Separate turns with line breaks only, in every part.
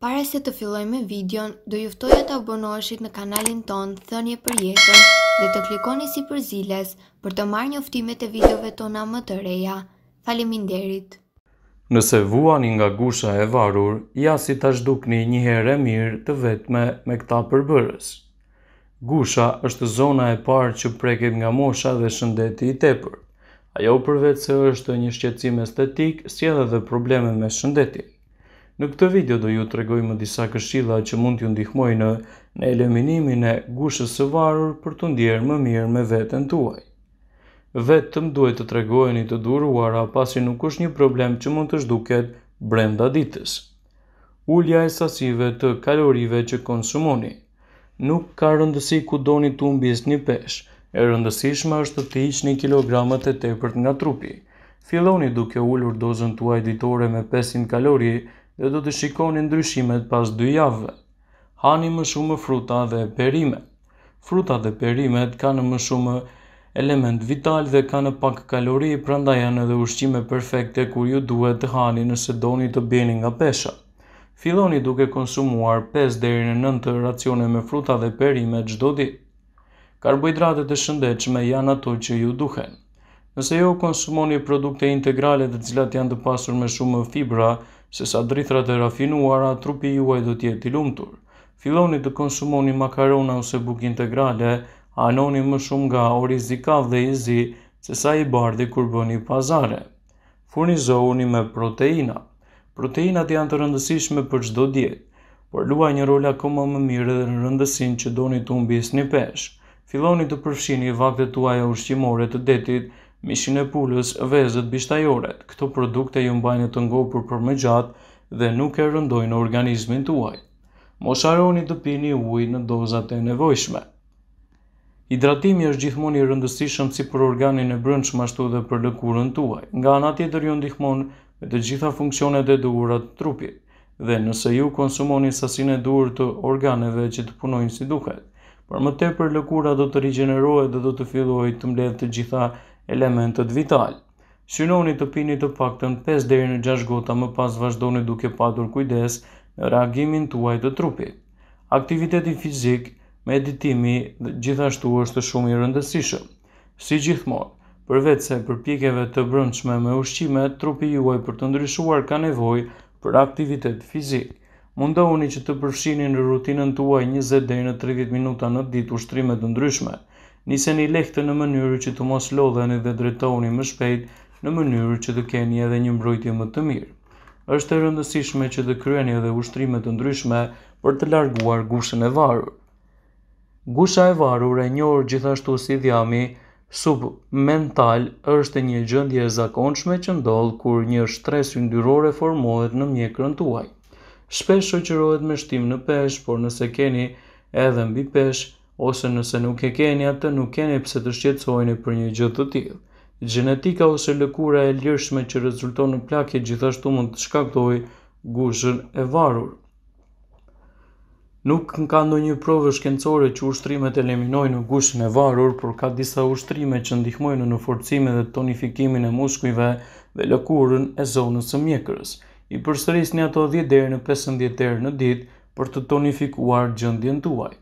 Pare se të filloj me videon, do juftoj e të abonoshit në kanalin ton, thënje për jetën dhe të klikoni si për ziles për të marrë një uftimet e videove tona më të reja. Falimin derit! Nëse vuani nga gusha e varur, ja si të shdukni një herë e mirë të vetme me këta përbërës. Gusha është zona e parë që preket nga mosha dhe shëndeti i tepër. Ajo përvecë është një shqecim estetik, si edhe dhe probleme me shëndetin. Në këtë video do ju të regojmë disa këshilla që mund t'ju ndihmojnë në eliminimin e gushës së varur për të ndjerë më mirë me vetën tuaj. Vetëm duhet të tregojeni të duruara pasi nuk është një problem që mund të zhduket brenda ditës. Ulja e sasive të kalorive që konsumoni. Nuk ka rëndësi ku doni të umbis një pesh, e rëndësishma është të tiq një kilogramët e tepërt nga trupi. Filoni duke ullur dozën tuaj ditore me 500 kalori, dhe do të shikoni ndryshimet pas dy javëve. Hani më shumë fruta dhe perime. Fruta dhe perimet kanë më shumë element vital dhe kanë pak kalori, prandaj janë edhe ushqime perfekte kur ju duhet të hani nëse doni të bjeni nga pesha. Filoni duke konsumuar 5 deri në 9 racione me fruta dhe perime çdo ditë. Karbohidratet e shëndechme janë ato që ju duhen. Nëse ju jo konsumoni produkte integrale të cilat janë të pasur me shumë fibra, se sa drithrat e rafinuara, trupi juaj do tjeti i Filoni të konsumoni makarona ose buk integrale, anoni më shumë nga orizikav dhe izi, se sa i bardi kur bëni pazare. Furnizohuni me proteina. Proteinat janë të rëndësishme për çdo dietë, por luaj një rol akoma më mirë në rëndësinë që doni të humbisni peshë. Filloni të përfshini vaktet tuaja ushqimore të detit mishin e pulës, vezët bishtajoret. Këto produkte ju mbajnë të ngopur për më gjatë dhe nuk e rëndojnë organizmin tuaj. Mos haroni të pini ujë në dozat e nevojshme. Hidratimi është gjithmonë i rëndësishëm si për organin e brendshëm ashtu edhe për lëkurën tuaj. Nga ana tjetër ju ndihmon me të gjitha funksionet e duhura të trupit. Dhe nëse ju konsumoni sasinë e duhur të organeve që të punojnë si duhet, për më tepër lëkura do të rigjenerohet dhe do të fillojë të mbledhë të gjitha funksionet Elementet vital. Shynoni të pini të paktën 5 deri në 6 gota më pas vazhdoni duke patur kujdes në reagimin tuaj të trupit. Aktiviteti fizik, meditimi gjithashtu është shumë i rëndësishëm. Si gjithmonë, përveç se përpjekjeve të brëndshme me ushqime, trupi juaj për të ndryshuar ka nevojë për aktivitet fizik. Mundohuni që të përfshini në rutinën tuaj 20 deri në 30 minuta në ditë ushtrime të ndryshme. Nisen i lehtë në mënyrë që të mos lodheni dhe drejtoni më shpejt në mënyrë që të keni edhe një mbrojtje më të mirë. Êshtë e rëndësishme që të kryeni edhe ushtrimet të ndryshme për të larguar gushën e varur. Gusha e varur e njërë gjithashtu si dhjami sub mental është një gjëndje e zakonshme që ndollë kur një shtresu ndyrore formohet në mjekrën tuaj. Shpesh shoqërohet me shtim në pesh, por nëse keni edhe mbi peshë, ose nëse nuk e keni atë, nuk keni pse të shqetësoheni për një gjë të tillë. Gjenetika ose lëkura e lirshme që rezulton në plakje gjithashtu mund të shkaktoj gushën e varur. Nuk në ka ndo një provë shkencore që ushtrimet eliminojnë në gushën e varur, por ka disa ushtrime që ndihmojnë në forcime dhe tonifikimin e muskujve dhe lëkurën e zonës së mjekërës. I përstëris një ato 10 deri në 15 herë në ditë për të tonifikuar gjendjen tuaj.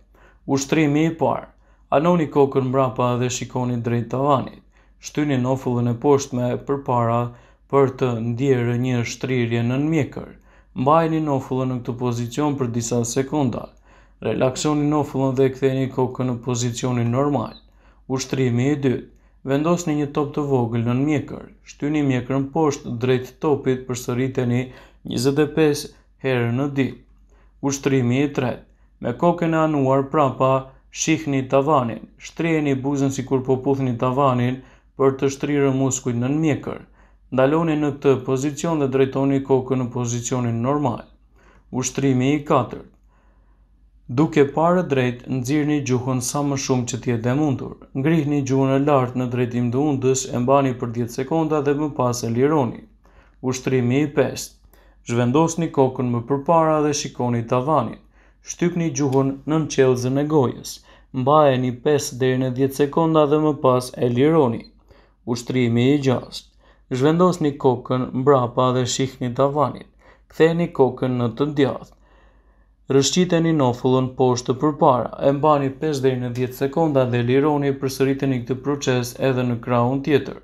Ushtrimi i parë. Anoni kokën mbrapa dhe shikoni drejt tavanit. Shtyni nofullën e poshtme përpara për të ndjerë një shtrirje nën mjekër. Mbajini nofullën në këtë pozicion për disa sekonda. Relaksoni nofullën dhe ktheni kokën në pozicionin normal. Ushtrimi i dytë. Vendosni një top të vogël nën mjekër. Shtyni mjekrën poshtë drejt topit për sërriteni 25 herë në ditë. Ushtrimi i tretë me kokën e anuar prapa shihni tavanin, shtrijeni buzën si kur po puthni tavanin për të shtrirë muskujt në mjekër, ndaloni në të pozicion dhe drejtoni kokën në pozicionin normal. Ushtrimi i 4 Duke pare drejt, nëzirë një gjuhën sa më shumë që tjetë e mundur, ngrih një gjuhën e lartë në drejtim të undës, e mbani për 10 sekonda dhe më pas e lironi. Ushtrimi i 5 Zhvendos një kokën më përpara dhe shikoni tavanin. Shtyp një gjuhën në në qelëzën e gojës, mba e një 5 dhe në 10 sekonda dhe më pas e lironi. Ushtrimi i gjast, zhvendos një kokën mbrapa dhe shihni tavanit, avanit, kthe një kokën në të djath. Rëshqit një nofullën poshtë të përpara, e mbani një 5 dhe në 10 sekonda dhe lironi për sëritën një këtë proces edhe në kraun tjetër,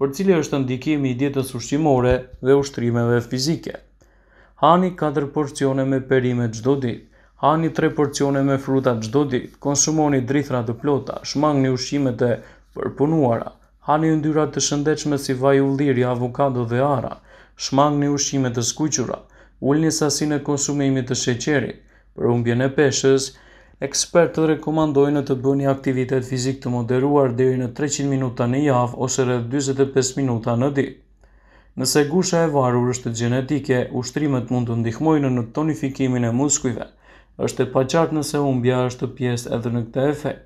për cilë është ndikimi i dietës ushqimore dhe ushtrimeve fizike. Hani 4 porcione me perimet gjdo ditë, Ani tre porcione me fruta gjdo dit, konsumoni drithra të plota, shmang një ushqimet e përpunuara, hani ndyrat të shëndechme si vaj u liri, avokado dhe ara, shmang një ushqimet të skuqura, ull një sasin e konsumimit të sheqerit, për umbjen e peshës, ekspertë rekomandojnë të bë një aktivitet fizik të moderuar dheri në 300 minuta në javë ose rrë 25 minuta në ditë. Nëse gusha e varur është gjenetike, ushtrimet mund të ndihmojnë në tonifikimin e muskujve, është e paqartë nëse humbja është të pjesë edhe në këtë efekt.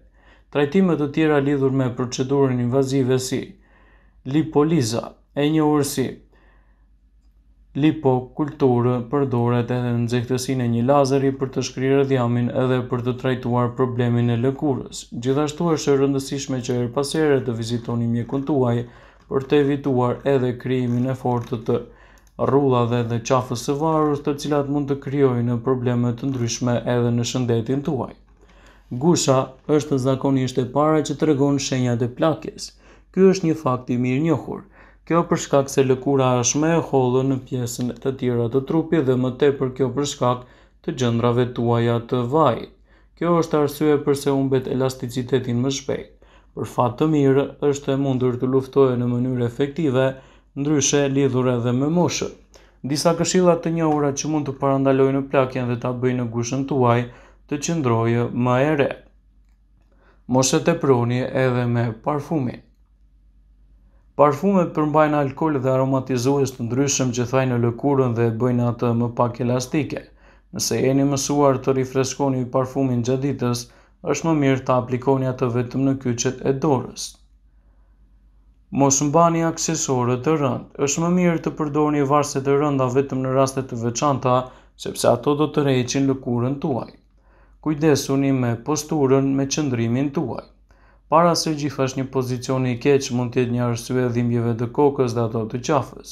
Trajtimet të tjera lidhur me procedurën invazive si lipoliza, e një ursi, lipokulturë përdoret edhe në nxehtësinë e një lazeri për të shkrirë dhjamin edhe për të trajtuar problemin e lëkurës. Gjithashtu është e rëndësishme që her rëpasere të vizitoni mjekun tuaj për të evituar edhe krijimin e fortë të, të rullave dhe qafës së varur të cilat mund të krijojnë në problemet të ndryshme edhe në shëndetin të uaj. Gusha është zakonisht e para që të regon shenja plakjes. Kjo është një fakt i mirë njohur. Kjo përshkak se lëkura është me e hollë në pjesën të tjera të trupi dhe më te për kjo përshkak të gjëndrave të të vaj. Kjo është arsye përse umbet elasticitetin më shpejt. Për fatë të mirë, është e mundur të luftojë në mënyrë efektive, ndryshe lidhur edhe me moshë. Disa këshilla të njohura që mund të parandalojnë plakjen dhe ta bëjnë gushën tuaj të qëndrojë më e re. Moshët e pruni edhe me parfumin. Parfumet përmbajnë alkohol dhe aromatizues të ndryshëm që thajnë lëkurën dhe bëjnë atë më pak elastike. Nëse jeni mësuar të rifreskoni parfumin gjatë ditës, është më mirë të aplikoni atë vetëm në kyçet e dorës. Mos mbani aksesore të rënd. Është më mirë të përdorni varse të rënda vetëm në raste të veçanta, sepse ato do të reqin lëkurën tuaj. Kujdesuni me posturën me qëndrimin tuaj. Para se gjithash një pozicion i keq mund të jetë një arsye dhimbjeve të kokës dhe ato të qafës.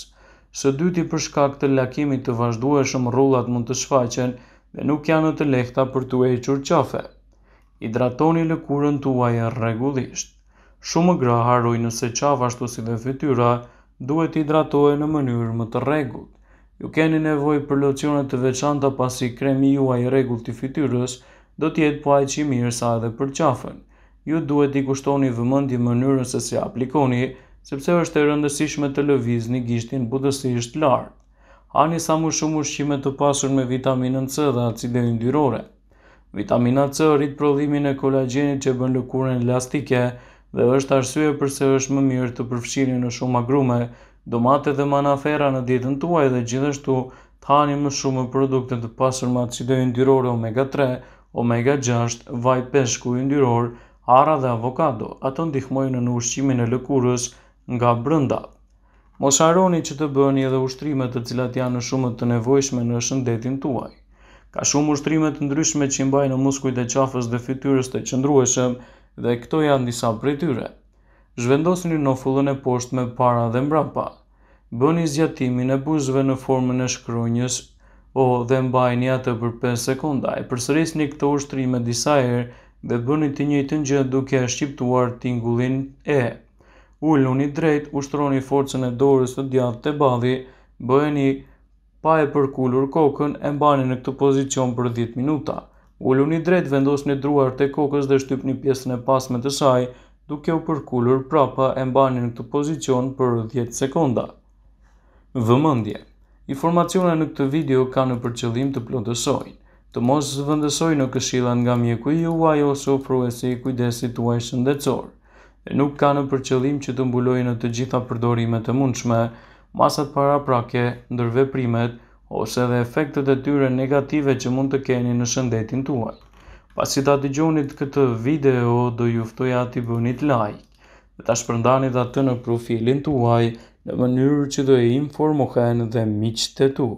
Së dyti për shkak të lakimit të vazhdueshëm rullat mund të shfaqen dhe nuk janë të lehta për të hequr qafe. Hidratoni lëkurën tuaj rregullisht. Shumë gra harojnë nëse qafë ashtu si dhe fytyra duhet i dratoje në mënyrë më të regull. Ju keni nevoj për locionet të veçanta pasi kremi juaj regull të fytyrës, do tjetë po ajë që i mirë sa edhe për qafën. Ju duhet i kushtoni vëmëndi mënyrën se se aplikoni, sepse është e rëndësishme të lëviz një gishtin budësisht lartë. Ani sa më shumë ushqime të pasur me vitaminën C dhe acide yndyrore. Vitamina C rritë prodhimin e kolagjenit që bën lëkurën elastike, dhe është arsye përse është më mirë të përfshini në shumë agrume, domate dhe manafera në ditën tuaj dhe gjithashtu të hani më shumë produkte të pasur me acidë yndyrore omega 3, omega 6, vaj peshku yndyror, arra dhe avokado. Ato ndihmojnë në ushqimin e lëkurës nga brenda. Mos harroni që të bëni edhe ushtrime të cilat janë në shumë të nevojshme në shëndetin tuaj. Ka shumë ushtrime të ndryshme që imbaj mbajnë muskujt e qafës dhe fytyrës të qëndrueshëm, dhe këto janë disa për e tyre. Zhvendos një në fullën e poshtë me para dhe mbrapa. Bëni zjatimin e buzve në formën e shkronjës o dhe mbaj një atë për 5 sekunda. E përsëris një këto ushtri me disa herë dhe bëni të njëjtën gjë duke e shqiptuar tingullin e. Ullu drejt, ushtroni forcën e dorës së djathtë të badhi, bëni pa e përkullur kokën e mbani në këtë pozicion për 10 minuta një drejt vendosni druar të kokës dhe shtyp një pjesën e pasme të saj, duke u përkullur prapa e mbani në këtë pozicion për 10 sekonda. Vëmëndje Informacione në këtë video ka në përqëllim të plotësojnë. Të mos vëndësoj në këshilan nga mjeku i uaj ose ofruesi i kujdesit të uaj shëndecor. E nuk ka në përqëllim që të mbulojnë të gjitha përdorimet e mundshme, masat para prake, ndërve primet, ose dhe efektet e tyre negative që mund të keni në shëndetin tuaj. Pasi ta gjonit këtë video, do juftoj ati bënit like dhe ta shpërndani dhe atë në profilin tuaj në mënyrë që do e informohen dhe miqët e tu.